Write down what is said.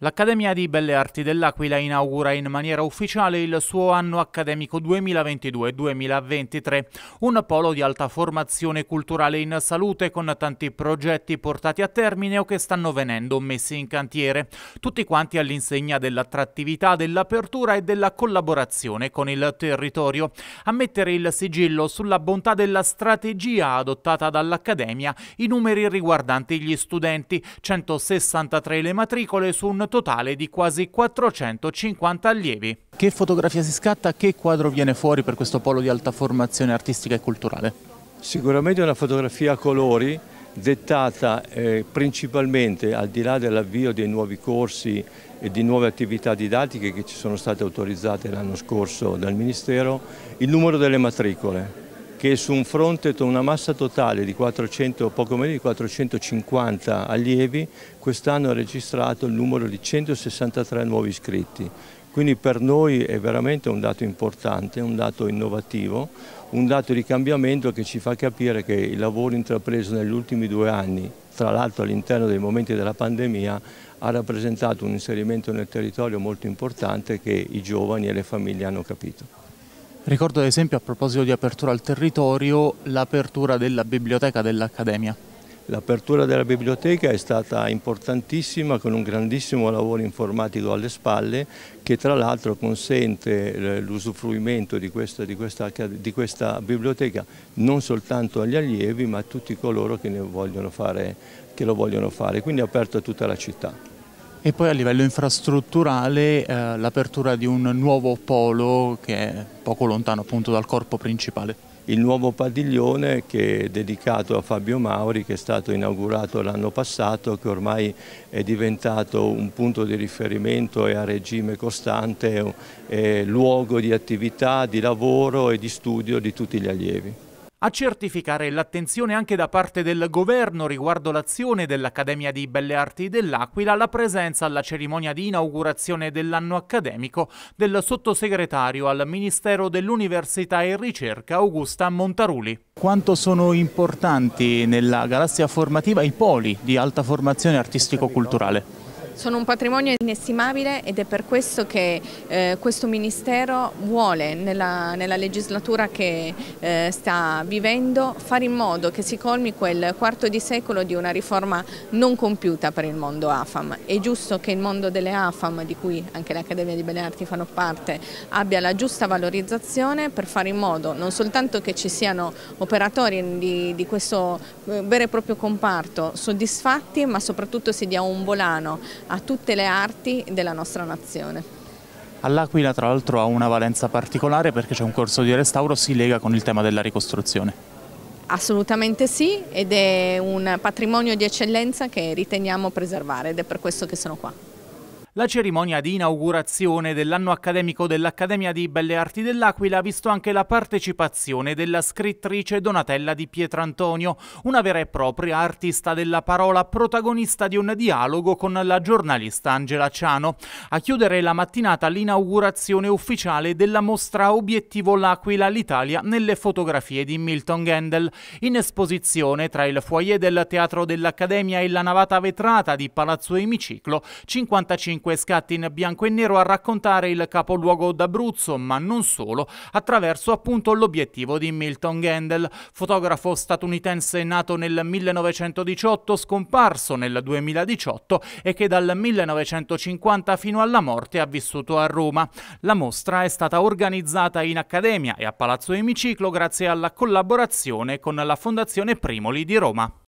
L'Accademia di Belle Arti dell'Aquila inaugura in maniera ufficiale il suo anno accademico 2022-2023, un polo di alta formazione culturale in salute con tanti progetti portati a termine o che stanno venendo messi in cantiere, tutti quanti all'insegna dell'attrattività, dell'apertura e della collaborazione con il territorio, a mettere il sigillo sulla bontà della strategia adottata dall'Accademia i numeri riguardanti gli studenti, 163 le matricole su un totale di quasi 450 allievi. Che fotografia si scatta? Che quadro viene fuori per questo polo di alta formazione artistica e culturale? Sicuramente una fotografia a colori dettata eh, principalmente al di là dell'avvio dei nuovi corsi e di nuove attività didattiche che ci sono state autorizzate l'anno scorso dal Ministero, il numero delle matricole che su un fronte con una massa totale di 400, poco meno di 450 allievi, quest'anno ha registrato il numero di 163 nuovi iscritti. Quindi per noi è veramente un dato importante, un dato innovativo, un dato di cambiamento che ci fa capire che il lavoro intrapreso negli ultimi due anni, tra l'altro all'interno dei momenti della pandemia, ha rappresentato un inserimento nel territorio molto importante che i giovani e le famiglie hanno capito. Ricordo ad esempio a proposito di apertura al territorio l'apertura della biblioteca dell'Accademia. L'apertura della biblioteca è stata importantissima con un grandissimo lavoro informatico alle spalle che tra l'altro consente l'usufruimento di, di, di questa, biblioteca non soltanto agli allievi ma a tutti coloro che, vogliono fare, che lo vogliono fare, quindi è aperto a tutta la città. E poi a livello infrastrutturale eh, l'apertura di un nuovo polo che è poco lontano appunto dal corpo principale. Il nuovo padiglione che è dedicato a Fabio Mauri che è stato inaugurato l'anno passato che ormai è diventato un punto di riferimento e a regime costante, è luogo di attività, di lavoro e di studio di tutti gli allievi a certificare l'attenzione anche da parte del governo riguardo l'azione dell'Accademia di Belle Arti dell'Aquila, la presenza alla cerimonia di inaugurazione dell'anno accademico del sottosegretario al Ministero dell'Università e Ricerca Augusta Montaruli. Quanto sono importanti nella galassia formativa i poli di alta formazione artistico-culturale? Sono un patrimonio inestimabile ed è per questo che eh, questo Ministero vuole nella, nella legislatura che eh, sta vivendo fare in modo che si colmi quel quarto di secolo di una riforma non compiuta per il mondo AFAM. È giusto che il mondo delle AFAM, di cui anche l'Accademia di Belle Arti fanno parte, abbia la giusta valorizzazione per fare in modo non soltanto che ci siano operatori di, di questo eh, vero e proprio comparto soddisfatti, ma soprattutto si dia un volano a tutte le arti della nostra nazione. All'Aquila tra l'altro ha una valenza particolare perché c'è un corso di restauro, si lega con il tema della ricostruzione. Assolutamente sì ed è un patrimonio di eccellenza che riteniamo preservare ed è per questo che sono qua. La cerimonia di inaugurazione dell'anno accademico dell'Accademia di Belle Arti dell'Aquila ha visto anche la partecipazione della scrittrice Donatella di Pietrantonio, una vera e propria artista della parola, protagonista di un dialogo con la giornalista Angela Ciano. A chiudere la mattinata l'inaugurazione ufficiale della mostra Obiettivo L'Aquila, l'Italia nelle fotografie di Milton Gendel, in esposizione tra il foyer del Teatro dell'Accademia e la navata vetrata di Palazzo Emiciclo, 55 5 scatti in bianco e nero a raccontare il capoluogo d'Abruzzo, ma non solo, attraverso appunto l'obiettivo di Milton Gendel, fotografo statunitense nato nel 1918, scomparso nel 2018 e che dal 1950 fino alla morte ha vissuto a Roma. La mostra è stata organizzata in Accademia e a Palazzo Emiciclo grazie alla collaborazione con la Fondazione Primoli di Roma.